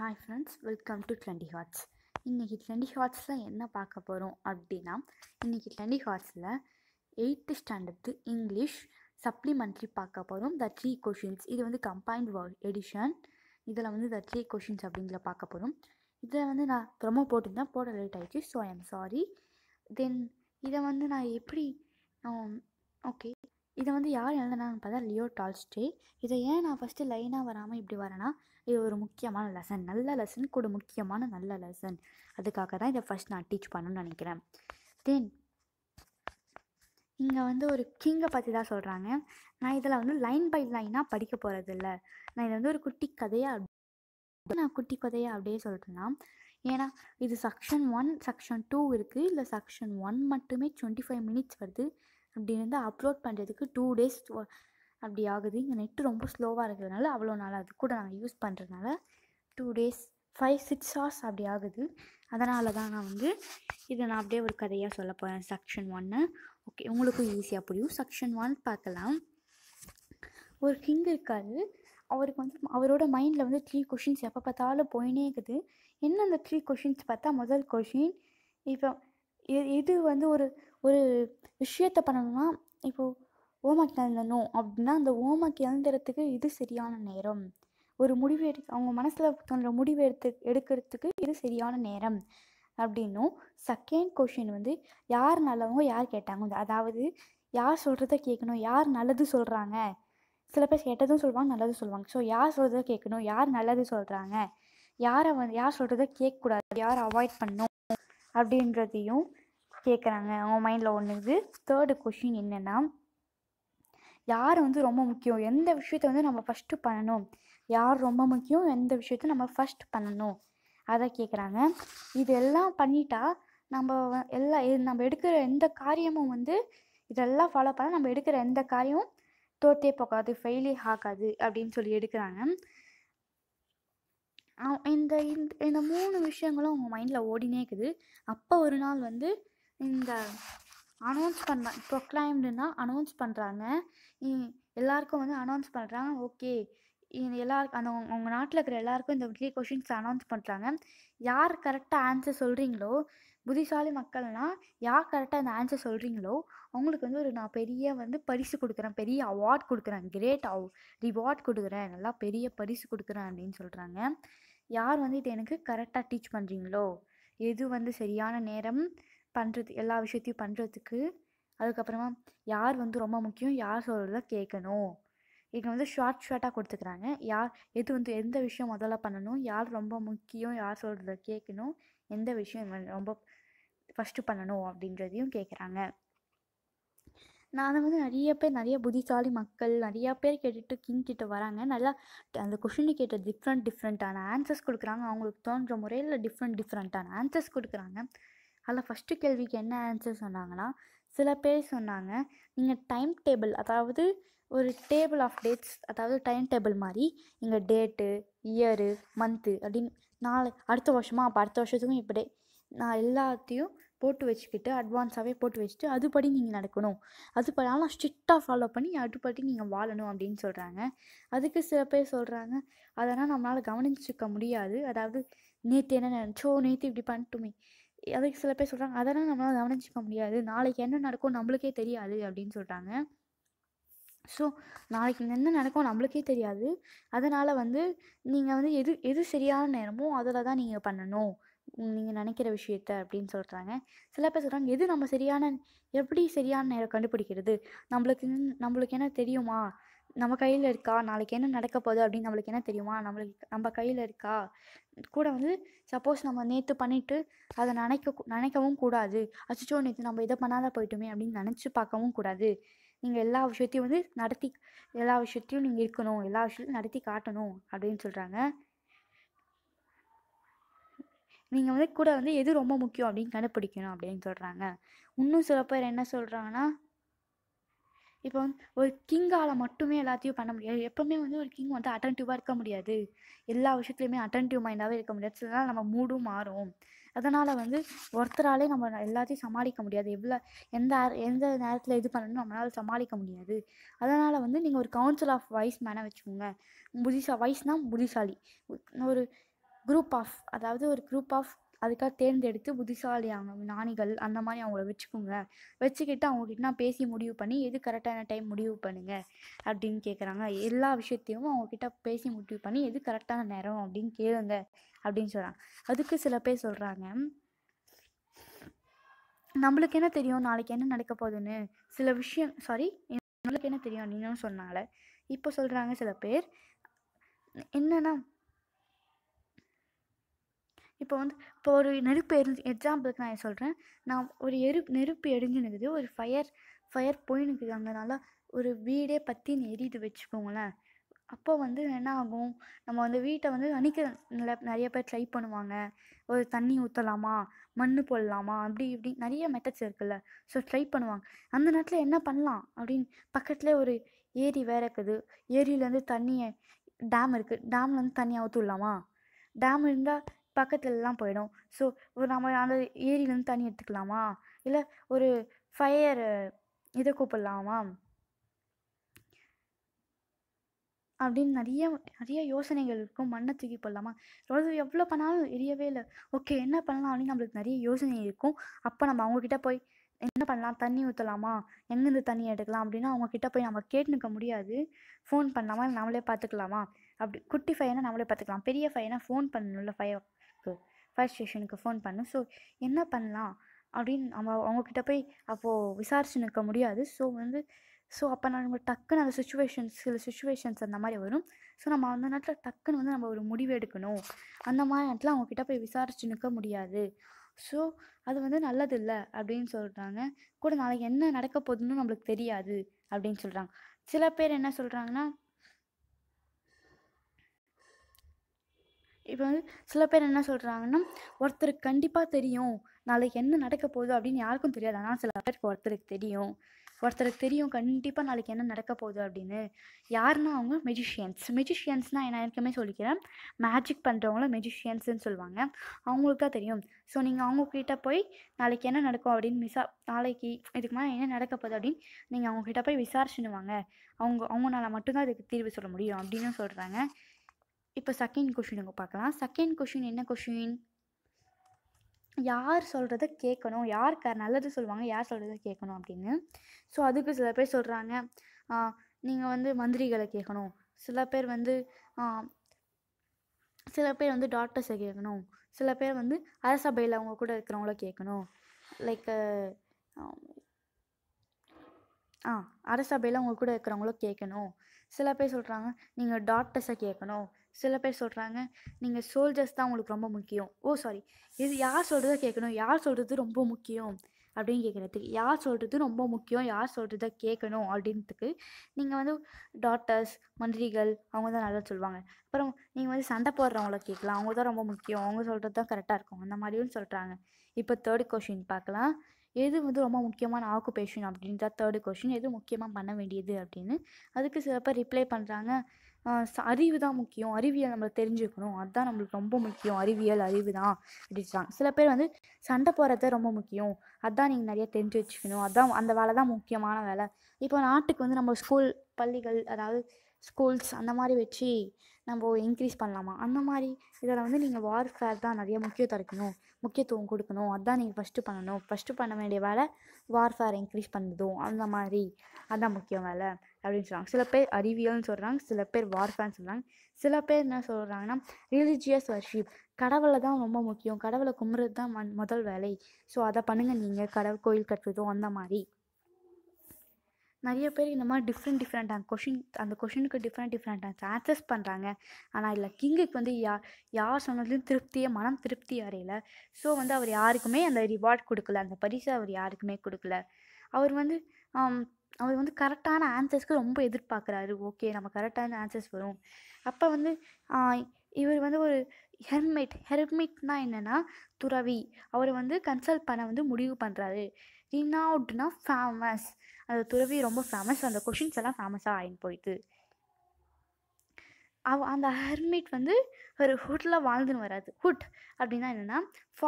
hi friends welcome to twenty hearts இன்றைக்கி twenty ஹார்ட்ஸில் என்ன பார்க்க போகிறோம் அப்படின்னா இன்றைக்கி ட்வெண்ட்டி ஹார்ட்ஸில் எயித்து ஸ்டாண்டர்டு இங்கிலீஷ் சப்ளிமெண்ட்ரி பார்க்க போகிறோம் த த்ரீ கொஷின்ஸ் இது வந்து கம்பைன்ட் வேர்ல் எடிஷன் இதில் வந்து த த்ரீ கொஷின்ஸ் அப்படிங்கிற பார்க்க போகிறோம் இதில் வந்து நான் ப்ரொமோ போட்டிருந்தேன் போட லேட் ஆகிடுச்சு so I am sorry then இதை வந்து நான் எப்படி ஓகே um, இதை வந்து யார் எழுதுனான்னு பார்த்தா லியோ டால்ஸ்டே இதை ஏன் நான் ஃபஸ்ட்டு லைனாக வராமல் இப்படி வரேன்னா இது ஒரு முக்கியமான லெசன் நல்ல லெசன் கூட முக்கியமான நல்ல லெசன் அதுக்காக தான் இதை ஃபஸ்ட் நான் டீச் பண்ணணும்னு நினைக்கிறேன் தென் இங்கே வந்து ஒரு கிங்கை பற்றி தான் சொல்கிறாங்க நான் இதில் வந்து லைன் பை லைனாக படிக்க போகிறது இல்லை நான் இதை வந்து ஒரு குட்டி கதையாக நான் குட்டி கதையாக அப்படியே சொல்கிறேன்னா ஏன்னா இது செக்ஷன் ஒன் செக்ஷன் டூ இருக்குது இல்லை செக்ஷன் ஒன் மட்டுமே டுவெண்ட்டி ஃபைவ் மினிட்ஸ் வருது அப்படி இருந்து அப்லோட் பண்ணுறதுக்கு டூ டேஸ் அப்படி ஆகுது இங்கே நெட்டு ரொம்ப ஸ்லோவாக இருக்கிறதுனால அவ்வளோ நாளாக அது கூட நாங்கள் யூஸ் பண்ணுறதுனால two days five six hours அப்படி ஆகுது அதனால தான் நான் வந்து இதை நான் அப்படியே ஒரு கதையாக சொல்ல போகிறேன் செக்ஷன் ஒன்று ஓகே உங்களுக்கும் ஈஸியாக புரியும் செக்ஷன் ஒன் பார்க்கலாம் ஒரு கிங் இருக்காரு அவருக்கு வந்து அவரோட மைண்டில் வந்து த்ரீ கொஷின்ஸ் எப்போ பார்த்தாலும் போயினே இருக்குது என்ன அந்த த்ரீ கொஷின்ஸ் பார்த்தா முதல் கொஷின் இப்போ இது வந்து ஒரு ஒரு விஷயத்தை பண்ணணும்னா இப்போது ஓமக் கிளந்தணும் அப்படின்னா அந்த ஓமக் இழந்துறதுக்கு இது சரியான நேரம் ஒரு முடிவு எடு அவங்க மனசில் தோன்ற முடிவு எடுத்து எடுக்கிறதுக்கு இது சரியான நேரம் அப்படின்னும் செகண்ட் கொஷின் வந்து யார் நல்லவங்க யார் கேட்டாங்க அதாவது யார் சொல்கிறத கேட்கணும் யார் நல்லது சொல்கிறாங்க சில பேர் கெட்டதும் சொல்லுவாங்க நல்லதும் சொல்லுவாங்க ஸோ யார் சொல்கிறத கேட்கணும் யார் நல்லது சொல்கிறாங்க யாரை வந்து யார் சொல்கிறத கேட்கக்கூடாது யார் அவாய்ட் பண்ணும் அப்படின்றதையும் கேட்குறாங்க அவங்க மைண்டில் ஒன்று இது தேர்டு கொஷின் என்னென்னா யார் வந்து ரொம்ப முக்கியம் எந்த விஷயத்த வந்து நம்ம ஃபஸ்ட்டு பண்ணணும் யார் ரொம்ப முக்கியம் எந்த விஷயத்த நம்ம ஃபஸ்ட் பண்ணணும் அதை கேட்குறாங்க இது எல்லாம் பண்ணிட்டா நம்ம எல்லா நம்ம எடுக்கிற எந்த காரியமும் வந்து இதெல்லாம் ஃபாலோ பண்ணால் நம்ம எடுக்கிற எந்த காரியமும் தோத்தே போகாது ஃபெயிலே ஆகாது அப்படின்னு சொல்லி எடுக்கிறாங்க இந்த இந்த மூணு விஷயங்களும் அவங்க மைண்டில் ஓடினே இருக்குது அப்போ ஒரு நாள் வந்து இந்த அனௌன்ஸ் பண்ண ப்ரொக்ளைம்டுன்னா அனௌன்ஸ் பண்ணுறாங்க எல்லாருக்கும் வந்து அனௌன்ஸ் பண்ணுறாங்க ஓகே எல்லாருக்கும் அந்த உங்கள் நாட்டில் இருக்கிற எல்லாருக்கும் இந்த த்ரீ கொஷின்ஸ் அனௌன்ஸ் பண்ணுறாங்க யார் கரெக்டாக ஆன்சர் சொல்கிறீங்களோ புத்திசாலி மக்கள்னால் யார் கரெக்டாக அந்த ஆன்சர் சொல்கிறீங்களோ அவங்களுக்கு வந்து ஒரு நான் பெரிய வந்து பரிசு கொடுக்குறேன் பெரிய அவார்ட் கொடுக்குறேன் கிரேட் அவ் ரிவார்ட் கொடுக்குறேன் நல்லா பெரிய பரிசு கொடுக்குறேன் அப்படின்னு சொல்கிறாங்க யார் வந்து இது எனக்கு கரெக்டாக டீச் பண்ணுறீங்களோ எது வந்து சரியான நேரம் பண்ணுறது எல்லா விஷயத்தையும் பண்ணுறதுக்கு அதுக்கப்புறமா யார் வந்து ரொம்ப முக்கியம் யார் சொல்கிறத கேட்கணும் இங்கே வந்து ஷார்ட் ஷார்ட்டாக கொடுத்துக்கிறாங்க யார் எது வந்து எந்த விஷயம் முதல்ல பண்ணணும் யார் ரொம்ப முக்கியம் யார் சொல்கிறத கேட்கணும் எந்த விஷயம் ரொம்ப ஃபஸ்ட்டு பண்ணணும் அப்படின்றதையும் கேட்குறாங்க நான் வந்து நிறைய பேர் நிறைய புத்திசாலி மக்கள் நிறையா பேர் கேட்டுட்டு கிங் கிட்ட வராங்க நல்லா அந்த கொஷினு கேட்ட டிஃப்ரெண்ட் டிஃப்ரெண்ட்டான ஆன்சர்ஸ் கொடுக்குறாங்க அவங்களுக்கு தோன்ற முறையில் டிஃப்ரெண்ட் டிஃப்ரெண்ட்டான ஆன்சர்ஸ் கொடுக்குறாங்க அதில் ஃபஸ்ட்டு கேள்விக்கு என்ன ஆன்சர் சொன்னாங்கன்னா சில பேர் சொன்னாங்க நீங்கள் டைம் டேபிள் அதாவது ஒரு டேபிள் ஆஃப் டேட்ஸ் அதாவது டைம் டேபிள் மாதிரி நீங்கள் டேட்டு இயரு மந்த்து அப்படின்னு நாளை அடுத்த வருஷமா அப்போ அடுத்த வருஷத்துக்கும் இப்படி நான் எல்லாத்தையும் போட்டு வச்சுக்கிட்டு அட்வான்ஸாகவே போட்டு வச்சுட்டு அதுபடி நீங்கள் நடக்கணும் அதுபடி ஆனால் ஸ்ட்ரிக்டாக ஃபாலோ பண்ணி அதுபடி நீங்கள் வாழணும் அப்படின்னு சொல்கிறாங்க அதுக்கு சில பேர் சொல்கிறாங்க அதெல்லாம் நம்மளால் கவனிச்சுக்க முடியாது அதாவது நேற்று என்ன நினச்சோ நேற்று இப்படி பண்ணிட்டுமே அதுக்கு சில பேர் சொல்கிறாங்க அதெல்லாம் நம்மளால் கவனிச்சிக்க முடியாது நாளைக்கு என்ன நடக்கும் நம்மளுக்கே தெரியாது அப்படின்னு சொல்கிறாங்க ஸோ நாளைக்கு என்ன நடக்கும் நம்மளுக்கே தெரியாது அதனால் வந்து நீங்கள் வந்து எது எது சரியான நேரமோ அதில் தான் நீங்கள் பண்ணணும் நீங்கள் நினைக்கிற விஷயத்த அப்படின்னு சொல்கிறாங்க சில பேர் சொல்கிறாங்க எது நம்ம சரியான எப்படி சரியான நேரம் கண்டுபிடிக்கிறது நம்மளுக்கு நம்மளுக்கு என்ன தெரியுமா நம்ம கையில் இருக்கா நாளைக்கு என்ன நடக்க போகுது அப்படின்னு நம்மளுக்கு என்ன தெரியுமா நம்மளுக்கு நம்ம கையில் இருக்கா கூட வந்து சப்போஸ் நம்ம நேற்று பண்ணிவிட்டு அதை நினைக்க நினைக்கவும் கூடாது அச்சோ நேற்று நம்ம இதை பண்ணாத போயிட்டோமே அப்படின்னு நினச்சி பார்க்கவும் கூடாது நீங்கள் எல்லா விஷயத்தையும் வந்து நடத்தி எல்லா விஷயத்தையும் நீங்கள் இருக்கணும் எல்லா விஷயத்தையும் நடத்தி காட்டணும் அப்படின்னு சொல்கிறாங்க நீங்கள் வந்து கூட வந்து எது ரொம்ப முக்கியம் அப்படின்னு கண்டுபிடிக்கணும் அப்படின்னு சொல்கிறாங்க இன்னும் சில பேர் என்ன சொல்கிறாங்கன்னா இப்போ வந்து ஒரு கிங்கால் மட்டுமே எல்லாத்தையும் பண்ண முடியாது எப்போவுமே வந்து ஒரு கிங் வந்து அட்டன்டிவாக இருக்க முடியாது எல்லா விஷயத்துலையுமே அட்டன்டிவ் மைண்டாகவே இருக்க முடியாது சிலனால் நம்ம மூடும் மாறும் அதனால் வந்து ஒருத்தராலே நம்ம எல்லாத்தையும் சமாளிக்க முடியாது எவ்வளோ எந்த எந்த நேரத்தில் இது பண்ணணும் நம்மளால் சமாளிக்க முடியாது அதனால் வந்து நீங்கள் ஒரு கவுன்சில் ஆஃப் வைஸ் மேனை வச்சுக்கோங்க புதிசா வைஸ்னால் புத்திசாலி ஒரு குரூப் ஆஃப் அதாவது ஒரு குரூப் ஆஃப் அதுக்காக தேர்ந்தெடுத்து புத்திசாலியான ஞானிகள் அந்த மாதிரி அவங்கள வச்சுக்கோங்க வச்சுக்கிட்டு அவங்கக்கிட்ட நான் பேசி முடிவு பண்ணி எது கரெக்டான டைம் முடிவு பண்ணுங்க அப்படின்னு கேட்குறாங்க எல்லா விஷயத்தையும் அவங்கக்கிட்ட பேசி முடிவு பண்ணி எது கரெக்டான நேரம் அப்படின்னு கேளுங்க அப்படின்னு சொல்கிறாங்க அதுக்கு சில பேர் சொல்கிறாங்க நம்மளுக்கு என்ன தெரியும் நாளைக்கு என்ன நடக்க போகுதுன்னு சில விஷயம் சாரி நம்மளுக்கு என்ன தெரியும் அப்படின்னு சொன்னால இப்போ சொல்கிறாங்க சில பேர் என்னன்னா இப்போ வந்து இப்போ ஒரு நெருப்பு எரி எக்ஸாம்பிளுக்கு நான் சொல்கிறேன் நான் ஒரு எரு நெருப்பு எரிஞ்சு நிற்குது ஒரு ஃபயர் ஃபயர் போய் நிற்குது அங்கே நல்லா ஒரு வீடே பற்றின்னு எரியுது வச்சுக்கோங்களேன் அப்போ வந்து என்ன ஆகும் நம்ம அந்த வீட்டை வந்து அணிக்க நிறைய பேர் ட்ரை பண்ணுவாங்க ஒரு தண்ணி ஊற்றலாமா மண் போடலாமா அப்படி இப்படி நிறைய மெத்தட்ஸ் இருக்குல்ல ஸோ ட்ரை பண்ணுவாங்க அந்த நேரத்தில் என்ன பண்ணலாம் அப்படின்னு பக்கத்துலேயே ஒரு ஏரி வேற இருக்குது ஏரியிலேருந்து தண்ணியை டேம் இருக்குது டேம்லேருந்து தண்ணியை ஊற்றலாமா டேம் இருந்தால் பக்கத்துலலாம் போயிடும் ஸோ ஒரு நம்ம அந்த ஏரியிலேருந்து தண்ணி எடுத்துக்கலாமா இல்லை ஒரு ஃபயர் இதை கூப்பிடலாமா அப்படின்னு நிறைய நிறைய யோசனைகள் இருக்கும் மண்ணை தூக்கி போடலாமா அதாவது எவ்வளோ பண்ணாலும் எரியவே இல்லை ஓகே என்ன பண்ணலாம் அப்படின்னு நம்மளுக்கு நிறைய யோசனை இருக்கும் அப்போ நம்ம அவங்கக்கிட்ட போய் என்ன பண்ணலாம் தண்ணி ஊற்றலாமா எங்கேருந்து தண்ணி எடுக்கலாம் அப்படின்னா அவங்கக்கிட்ட போய் நம்ம கேட்டுனுக்க முடியாது ஃபோன் பண்ணலாமா நம்மளே பார்த்துக்கலாமா அப்படி குட்டி ஃபைனா நம்மளே பார்த்துக்கலாம் பெரிய ஃபைனா ஃபோன் பண்ணணும்ல ஃபைவ் இருக்கு ஃபயர் ஸ்டேஷனுக்கு ஃபோன் பண்ணு ஸோ என்ன பண்ணலாம் அப்படின்னு நம்ம அவங்கக்கிட்ட போய் அப்போது விசாரிச்சு நிற்க முடியாது ஸோ வந்து ஸோ அப்போ நம்ம டக்குன்னு அந்த சுச்சுவேஷன்ஸ் சில சுச்சுவேஷன்ஸ் அந்த மாதிரி வரும் ஸோ நம்ம அந்த நேரத்தில் டக்குன்னு வந்து நம்ம ஒரு முடிவு எடுக்கணும் அந்த மாதிரி நேரத்தில் அவங்கக்கிட்ட போய் விசாரிச்சு நிற்க முடியாது ஸோ அது வந்து நல்லது இல்லை அப்படின்னு சொல்கிறாங்க கூட நாளைக்கு என்ன நடக்க போகுதுன்னு நம்மளுக்கு தெரியாது அப்படின்னு சொல்கிறாங்க சில பேர் என்ன சொல்கிறாங்கன்னா இப்போ வந்து சில பேர் என்ன சொல்கிறாங்கன்னா ஒருத்தருக்கு கண்டிப்பாக தெரியும் நாளைக்கு என்ன நடக்க போகுது அப்படின்னு யாருக்கும் தெரியாது ஆனால் சில பேருக்கு ஒருத்தருக்கு தெரியும் ஒருத்தருக்கு தெரியும் கண்டிப்பாக நாளைக்கு என்ன நடக்க போகுது அப்படின்னு யாருன்னா அவங்க மெஜிஷியன்ஸ் மெஜிஷியன்ஸ்னால் நான் ஏற்கனவே சொல்லிக்கிறேன் மேஜிக் பண்ணுறவங்கள மெஜிஷியன்ஸ்னு சொல்லுவாங்க அவங்களுக்கு தான் தெரியும் ஸோ நீங்கள் அவங்கக்கிட்ட போய் நாளைக்கு என்ன நடக்கும் அப்படின்னு விசா நாளைக்கு இதுக்கு மேலே என்ன நடக்க போகுது அப்படின்னு நீங்கள் அவங்கக்கிட்ட போய் விசாரிச்சுன்னு வாங்க அவங்க அவங்களால மட்டும்தான் இதுக்கு தீர்வு சொல்ல முடியும் அப்படின்னு சொல்கிறாங்க இப்போ செகண்ட் கொஷினுக்கு பார்க்கலாம் செகண்ட் கொஷின் என்ன கொஷின் யார் சொல்கிறத கேட்கணும் யார் க நல்லது சொல்லுவாங்க யார் சொல்கிறத கேட்கணும் அப்படின்னு ஸோ அதுக்கு சில பேர் சொல்கிறாங்க நீங்கள் வந்து மந்திரிகளை கேட்கணும் சில பேர் வந்து சில பேர் வந்து டாக்டர்ஸை கேட்கணும் சில பேர் வந்து அரசபையில் அவங்க கூட இருக்கிறவங்கள கேட்கணும் லைக் ஆ அரசபையில் அவங்க கூட இருக்கிறவங்களும் கேட்கணும் சில பேர் சொல்கிறாங்க நீங்கள் டாக்டர்ஸை கேட்கணும் சில பேர் சொல்கிறாங்க நீங்கள் சோல்ஜர்ஸ் தான் உங்களுக்கு ரொம்ப முக்கியம் ஓ சாரி இது யார் சொல்கிறத கேட்கணும் யார் சொல்கிறது ரொம்ப முக்கியம் அப்படின்னு கேட்குறதுக்கு யார் சொல்கிறது ரொம்ப முக்கியம் யார் சொல்கிறத கேட்கணும் அப்படின்றதுக்கு நீங்கள் வந்து டாக்டர்ஸ் மந்திரிகள் அவங்க தான் நல்லா சொல்லுவாங்க அப்புறம் நீங்கள் வந்து சண்டை போடுறவங்கள கேட்கலாம் அவங்க தான் ரொம்ப முக்கியம் அவங்க சொல்கிறது தான் கரெக்டாக இருக்கும் அந்த மாதிரியும் சொல்கிறாங்க இப்போ தேர்ட் கொஷின் பார்க்கலாம் எது வந்து ரொம்ப முக்கியமான ஆக்குபேஷன் அப்படின்றத தேர்டு கொஷின் எது முக்கியமாக பண்ண வேண்டியது அப்படின்னு அதுக்கு சில பேர் ரிப்ளை பண்ணுறாங்க அறிவு தான் முக்கியம் அறிவியல் நம்ம தெரிஞ்சுக்கணும் அதுதான் நம்மளுக்கு ரொம்ப முக்கியம் அறிவியல் அறிவு தான் அப்படின்றாங்க சில பேர் வந்து சண்டை போகிறது ரொம்ப முக்கியம் அதுதான் நீங்கள் நிறைய தெரிஞ்சு வச்சுக்கணும் அதுதான் அந்த வேலை தான் முக்கியமான வேலை இப்போ நாட்டுக்கு வந்து நம்ம ஸ்கூல் பள்ளிகள் அதாவது ஸ்கூல்ஸ் அந்த மாதிரி வச்சு நம்ம இன்க்ரீஸ் பண்ணலாமா அந்த மாதிரி இதில் வந்து நீங்கள் வார்ஃபேர் தான் நிறைய முக்கியத்துவம் இருக்கணும் முக்கியத்துவம் கொடுக்கணும் அதுதான் நீங்கள் ஃபஸ்ட்டு பண்ணணும் ஃபஸ்ட்டு பண்ண வேண்டிய வேலை வார்ஃபேர் இன்க்ரீஸ் பண்ணதும் அந்த மாதிரி அதுதான் முக்கியம் வேலை அப்படின்னு சொல்கிறாங்க சில பேர் அறிவியல்னு சொல்கிறாங்க சில பேர் வார்ஃபேர்னு சொல்கிறாங்க சில பேர் என்ன சொல்கிறாங்கன்னா ரிலீஜியஸ் வர்ஷிப் கடவுளை தான் ரொம்ப முக்கியம் கடவுளை கும்புறது தான் முதல் வேலை ஸோ அதை பண்ணுங்கள் நீங்கள் கடவுள் கோயில் கட்டுறதும் அந்த மாதிரி நிறைய பேர் இந்த மாதிரி டிஃப்ரெண்ட் டிஃப்ரெண்ட்டான கொஷின் அந்த கொஷினுக்கு டிஃப்ரெண்ட் டிஃப்ரெண்ட் ஆன்சர்ஸ் பண்ணுறாங்க ஆனால் இல்லை கிங்குக்கு வந்து யா யார் சொன்னதுலையும் திருப்தியே மனம் திருப்தி அறையில ஸோ வந்து அவர் யாருக்குமே அந்த ரிவார்ட் கொடுக்கல அந்த பரிசை அவர் யாருக்குமே கொடுக்கல அவர் வந்து அவர் வந்து கரெக்டான ஆன்சர்ஸ்க்கு ரொம்ப எதிர்பார்க்குறாரு ஓகே நம்ம கரெக்டான ஆன்சர்ஸ் வரும் அப்போ வந்து இவர் வந்து ஒரு ஹெர்மெட் ஹெர்மெட்னா என்னென்னா துறவி அவர் வந்து கன்சல்ட் பண்ண வந்து முடிவு பண்ணுறாரு ரினாவுட்னா ஃபேமஸ் அது துறவி ரொம்ப ஃபேமஸ் அந்த கொஷின்ஸ் எல்லாம் ஃபேமஸாக ஆகி போயிட்டு அவ அந்த ஹெர்மிட் வந்து ஒரு ஹுட்டில் வாழ்ந்துன்னு வராது ஹுட் அப்படின்னா என்னென்னா ஃபா